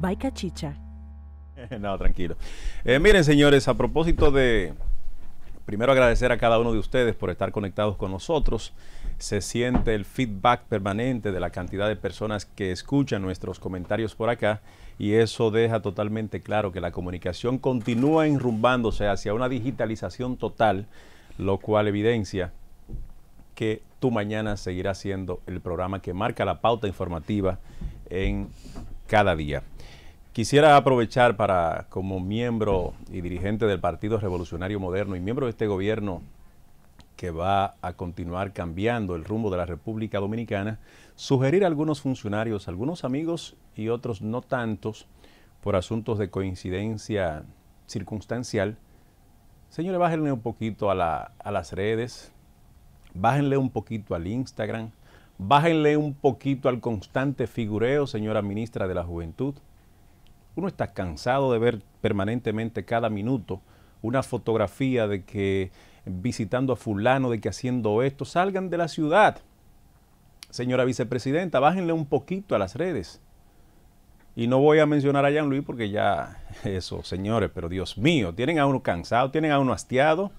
Baica Chicha. no, tranquilo. Eh, miren, señores, a propósito de. Primero agradecer a cada uno de ustedes por estar conectados con nosotros. Se siente el feedback permanente de la cantidad de personas que escuchan nuestros comentarios por acá y eso deja totalmente claro que la comunicación continúa enrumbándose hacia una digitalización total, lo cual evidencia que tu mañana seguirá siendo el programa que marca la pauta informativa en cada día. Quisiera aprovechar para, como miembro y dirigente del Partido Revolucionario Moderno y miembro de este gobierno que va a continuar cambiando el rumbo de la República Dominicana, sugerir a algunos funcionarios, algunos amigos y otros no tantos, por asuntos de coincidencia circunstancial, señores, bájenle un poquito a, a las redes, bájenle un poquito al Instagram, bájenle un poquito al constante figureo, señora ministra de la Juventud, uno está cansado de ver permanentemente cada minuto una fotografía de que visitando a fulano, de que haciendo esto, salgan de la ciudad. Señora vicepresidenta, bájenle un poquito a las redes. Y no voy a mencionar a Jean louis porque ya, eso, señores, pero Dios mío, tienen a uno cansado, tienen a uno hastiado.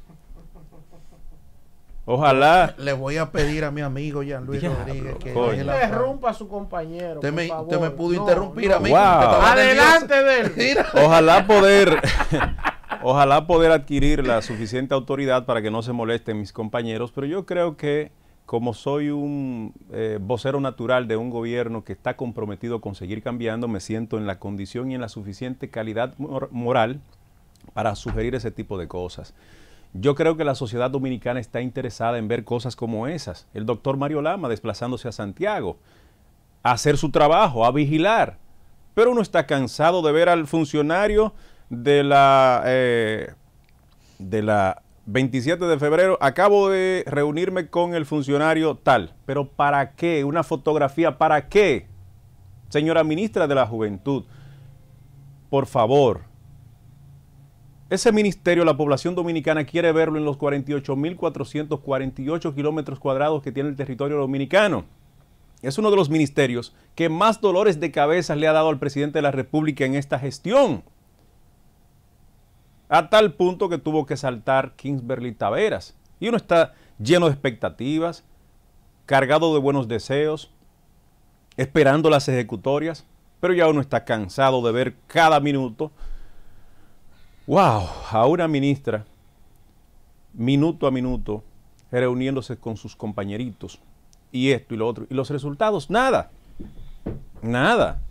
Ojalá. Eh, le voy a pedir a mi amigo Jean Luis Rodríguez que interrumpa a su compañero. Usted me, pudo interrumpir a mí. Adelante del. Ojalá poder. ojalá poder adquirir la suficiente autoridad para que no se molesten mis compañeros, pero yo creo que como soy un eh, vocero natural de un gobierno que está comprometido a seguir cambiando, me siento en la condición y en la suficiente calidad moral para sugerir ese tipo de cosas. Yo creo que la sociedad dominicana está interesada en ver cosas como esas. El doctor Mario Lama desplazándose a Santiago, a hacer su trabajo, a vigilar. Pero uno está cansado de ver al funcionario de la, eh, de la 27 de febrero. Acabo de reunirme con el funcionario tal. Pero ¿para qué? ¿Una fotografía? ¿Para qué? Señora ministra de la Juventud, por favor, ese ministerio la población dominicana quiere verlo en los 48.448 kilómetros cuadrados que tiene el territorio dominicano. Es uno de los ministerios que más dolores de cabeza le ha dado al presidente de la República en esta gestión. A tal punto que tuvo que saltar Kingsberry Taveras. Y uno está lleno de expectativas, cargado de buenos deseos, esperando las ejecutorias, pero ya uno está cansado de ver cada minuto wow, a una ministra, minuto a minuto, reuniéndose con sus compañeritos, y esto y lo otro, y los resultados, nada, nada.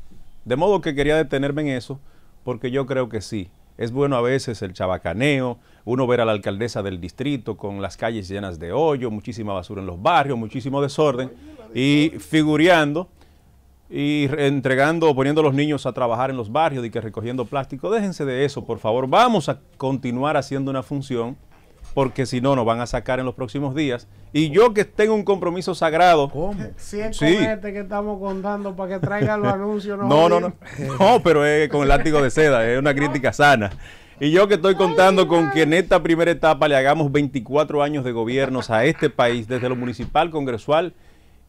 De modo que quería detenerme en eso, porque yo creo que sí. Es bueno a veces el chabacaneo, uno ver a la alcaldesa del distrito con las calles llenas de hoyo, muchísima basura en los barrios, muchísimo desorden, y figureando y entregando, poniendo a los niños a trabajar en los barrios y que recogiendo plástico. Déjense de eso, por favor. Vamos a continuar haciendo una función porque si no nos van a sacar en los próximos días. Y yo que tengo un compromiso sagrado. ¿Cómo? Este que estamos contando para que traigan los anuncios. No, no, no, no, no. pero es con el látigo de seda, es una crítica sana. Y yo que estoy contando con que en esta primera etapa le hagamos 24 años de gobiernos a este país, desde lo municipal, congresual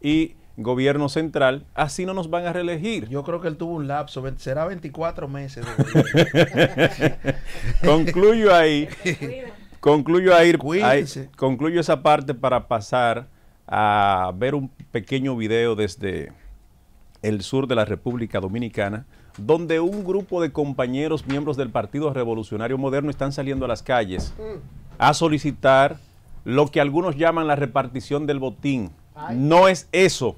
y gobierno central, así no nos van a reelegir. Yo creo que él tuvo un lapso, será 24 meses. De concluyo ahí, concluyo ahí, concluyo esa parte para pasar a ver un pequeño video desde el sur de la República Dominicana, donde un grupo de compañeros miembros del Partido Revolucionario Moderno están saliendo a las calles a solicitar lo que algunos llaman la repartición del botín. No es eso.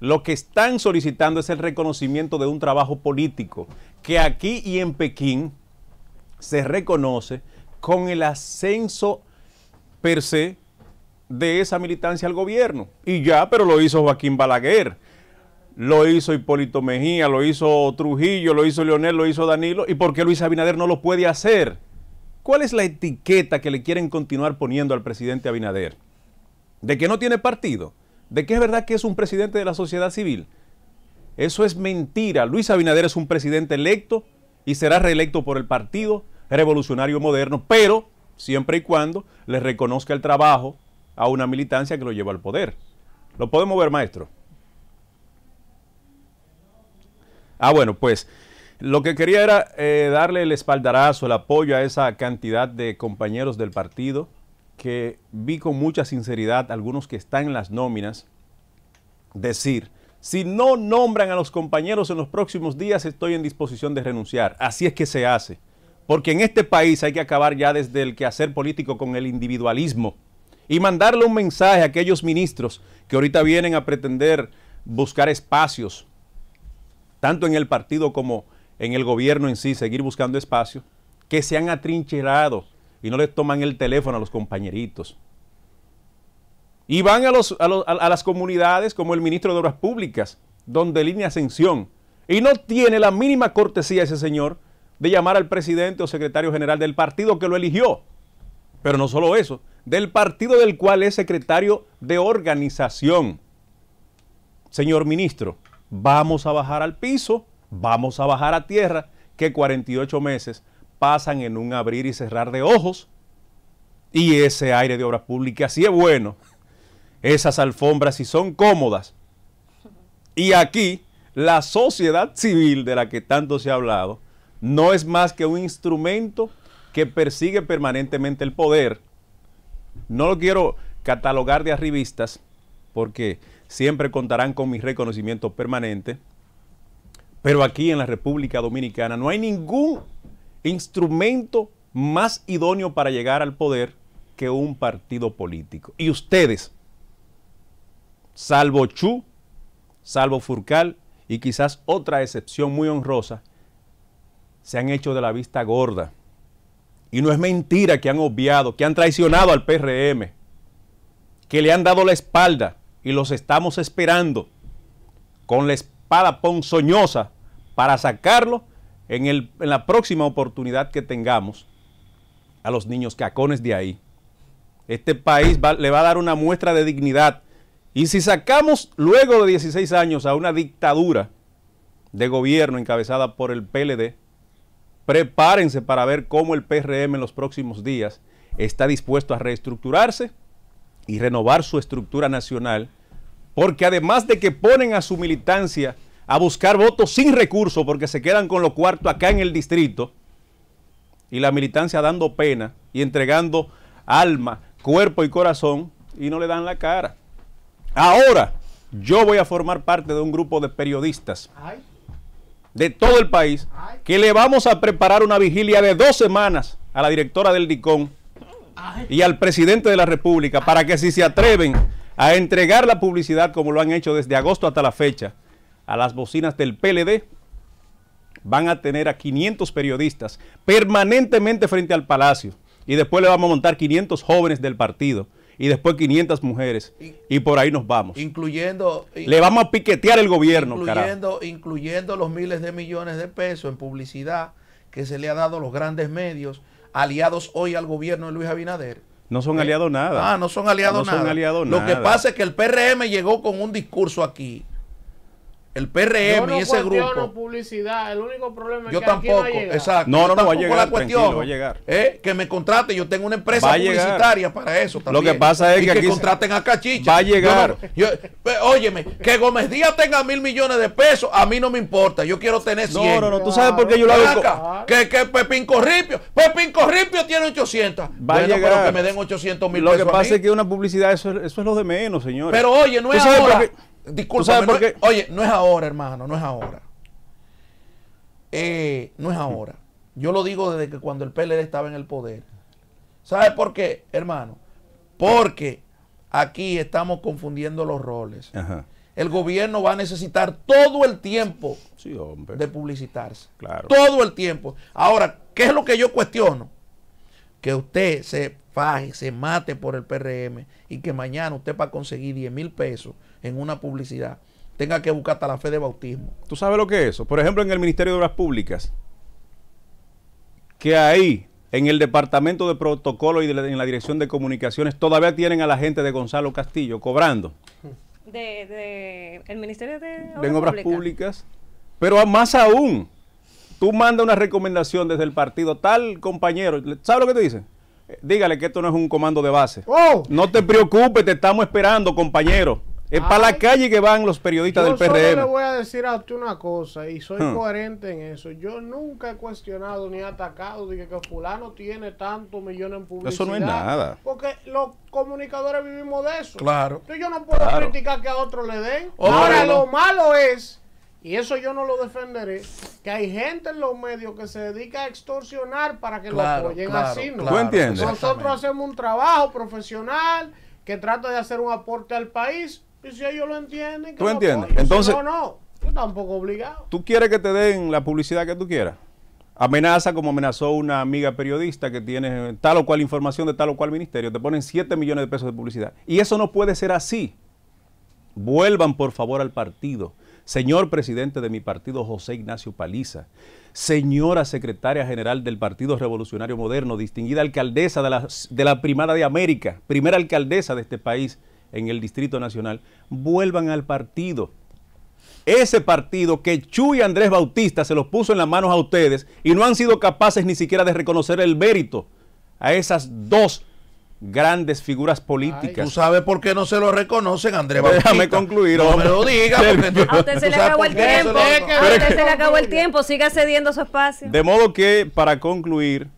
Lo que están solicitando es el reconocimiento de un trabajo político que aquí y en Pekín se reconoce con el ascenso per se de esa militancia al gobierno. Y ya, pero lo hizo Joaquín Balaguer, lo hizo Hipólito Mejía, lo hizo Trujillo, lo hizo Leonel, lo hizo Danilo. ¿Y por qué Luis Abinader no lo puede hacer? ¿Cuál es la etiqueta que le quieren continuar poniendo al presidente Abinader? ¿De que no tiene partido? de qué es verdad que es un presidente de la sociedad civil. Eso es mentira. Luis Abinader es un presidente electo y será reelecto por el Partido Revolucionario Moderno, pero siempre y cuando le reconozca el trabajo a una militancia que lo lleva al poder. ¿Lo podemos ver, maestro? Ah, bueno, pues lo que quería era eh, darle el espaldarazo, el apoyo a esa cantidad de compañeros del partido que vi con mucha sinceridad algunos que están en las nóminas decir, si no nombran a los compañeros en los próximos días, estoy en disposición de renunciar. Así es que se hace. Porque en este país hay que acabar ya desde el quehacer político con el individualismo y mandarle un mensaje a aquellos ministros que ahorita vienen a pretender buscar espacios, tanto en el partido como en el gobierno en sí, seguir buscando espacios, que se han atrincherado y no les toman el teléfono a los compañeritos. Y van a, a las comunidades como el ministro de Obras Públicas, donde línea ascensión. Y no tiene la mínima cortesía ese señor de llamar al presidente o secretario general del partido que lo eligió. Pero no solo eso, del partido del cual es secretario de organización. Señor ministro, vamos a bajar al piso, vamos a bajar a tierra, que 48 meses pasan en un abrir y cerrar de ojos. Y ese aire de obras públicas sí es bueno. Esas alfombras sí son cómodas. Y aquí la sociedad civil de la que tanto se ha hablado no es más que un instrumento que persigue permanentemente el poder. No lo quiero catalogar de arribistas porque siempre contarán con mi reconocimiento permanente. Pero aquí en la República Dominicana no hay ningún instrumento más idóneo para llegar al poder que un partido político. Y ustedes, salvo Chu, salvo Furcal y quizás otra excepción muy honrosa, se han hecho de la vista gorda. Y no es mentira que han obviado, que han traicionado al PRM, que le han dado la espalda y los estamos esperando con la espada ponzoñosa para sacarlo en, la próxima oportunidad que tengamos a los niños cacones de ahí. Este país le va a dar una muestra de dignidad. Y si sacamos luego de 16 años a una dictadura de gobierno encabezada por el PLD, prepárense para ver cómo el PRM en los próximos días está dispuesto a reestructurarse y renovar su estructura nacional, porque además de que ponen a su militancia a buscar votos sin recursos porque se quedan con los cuartos acá en el distrito y la militancia dando pena y entregando alma, cuerpo y corazón y no le dan la cara. Ahora yo voy a formar parte de un grupo de periodistas de todo el país que le vamos a preparar una vigilia de dos semanas a la directora del DICOM y al presidente de la República para que si se atreven a entregar la publicidad como lo han hecho desde agosto hasta la fecha, a las bocinas del PLD, van a tener a 500 periodistas permanentemente frente al Palacio. Y después le vamos a montar 500 jóvenes del partido. Y después 500 mujeres. Y por ahí nos vamos. Incluyendo... Le vamos a piquetear el gobierno, incluyendo, incluyendo los miles de millones de pesos en publicidad que se le ha dado a los grandes medios, aliados hoy al gobierno de Luis Abinader. No son eh, aliados nada. Ah, no son aliados nada. Son Lo que pasa es que el PRM llegó con un discurso aquí el PRM y ese grupo. Yo no publicidad, el único problema es yo que tampoco, aquí no exacto. No, no, no va a llegar, la va a llegar. Eh, que me contraten, yo tengo una empresa publicitaria para eso también. Lo que pasa es y que, que contraten a Cachicha. Va a llegar. Yo, eh, óyeme, que Gómez Díaz tenga mil millones de pesos, a mí no me importa, yo quiero tener 100. No, no, no, tú sabes por qué yo lo hago. Claro. Que, Pepín Corripio, Pepín Corripio tiene 800. Va a llegar. pero que me den 800 mil pesos. Lo que pasa es que una publicidad, eso, eso es lo de menos, señores. Pero oye, no es ahora. Disculpa, porque oye, no es ahora, hermano, no es ahora. Eh, no es ahora. Yo lo digo desde que cuando el PLD estaba en el poder. ¿Sabe por qué, hermano? Porque aquí estamos confundiendo los roles. El gobierno va a necesitar todo el tiempo de publicitarse. Todo el tiempo. Ahora, ¿qué es lo que yo cuestiono? que usted se faje, se mate por el PRM y que mañana usted para conseguir 10 mil pesos en una publicidad tenga que buscar hasta la fe de bautismo. ¿Tú sabes lo que es eso? Por ejemplo, en el Ministerio de Obras Públicas, que ahí, en el Departamento de Protocolo y en la Dirección de Comunicaciones, todavía tienen a la gente de Gonzalo Castillo cobrando. De, el Ministerio de Obras, Obras Públicas. Públicas. Pero más aún, tú mandas una recomendación desde el partido, tal compañero, ¿sabes lo que te dice? Dígale que esto no es un comando de base. Oh. No te preocupes, te estamos esperando, compañero. Es para la calle que van los periodistas del PRM. Yo le voy a decir a usted una cosa y soy coherente en eso. Yo nunca he cuestionado ni atacado de que, fulano tiene tantos millones en publicidad. Eso no es nada. Porque los comunicadores vivimos de eso. Claro. Entonces yo no puedo criticar que a otros le den. Ahora lo malo es y eso yo no lo defenderé, que hay gente en los medios que se dedica a extorsionar para que lo apoyen así. ¿no? Nosotros hacemos un trabajo profesional que trata de hacer un aporte al país y si ellos lo entienden, que ¿tú entiendes? Entonces, no, no, tampoco obligado. ¿Tú quieres que te den la publicidad que tú quieras? Amenaza como amenazó una amiga periodista que tiene tal o cual información de tal o cual ministerio. Te ponen 7 millones de pesos de publicidad. Y eso no puede ser así. Vuelvan por favor al partido señor presidente de mi partido José Ignacio Paliza, señora secretaria general del Partido Revolucionario Moderno, distinguida alcaldesa de la, Primada de América, primera alcaldesa de este país en el Distrito Nacional, vuelvan al partido. Ese partido que Chuy Andrés Bautista se los puso en las manos a ustedes y no han sido capaces ni siquiera de reconocer el mérito a esas dos grandes figuras políticas. ¿Tú sabes por qué no se lo reconocen, Andrés Bautista? Déjame concluir. No me lo diga. a usted se le acabó el tiempo. A usted se le acabó el tiempo. Siga cediendo su espacio. De modo que, para concluir,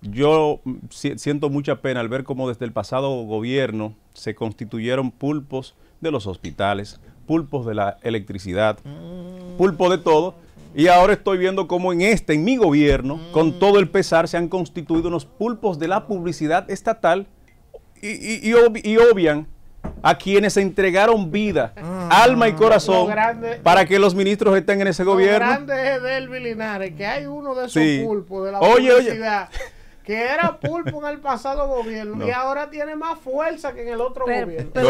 yo siento mucha pena al ver cómo desde el pasado gobierno se constituyeron pulpos de los hospitales, pulpos de la electricidad, mm. pulpo de todo y ahora estoy viendo cómo en este, en mi gobierno, con mm. todo el pesar, se han constituido unos pulpos de la publicidad estatal y, obvian a quienes se entregaron vida, ah, alma y corazón para que los ministros estén en ese gobierno. Lo grande es que hay uno de esos pulpos de la publicidad. que era pulpo en el pasado gobierno y ahora tiene más fuerza que en el otro gobierno. Pero,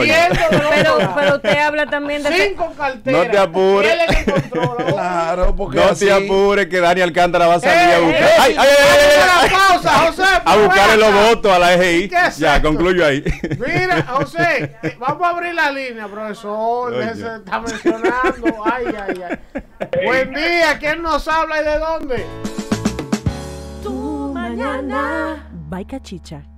pero, usted habla también de cinco carteras. No te apures. claro, porque no te apures que Dani Alcántara va a salir eh, a buscar. Eh, ay, ay, ay, a buscar los votos a la EGI. ya, concluyo ahí. Mira, José, eh, vamos a abrir la línea, profesor. está mencionando. Ay, ay, ay. Buen día, ¿quién nos habla y de dónde? mañana. Bye, cachicha.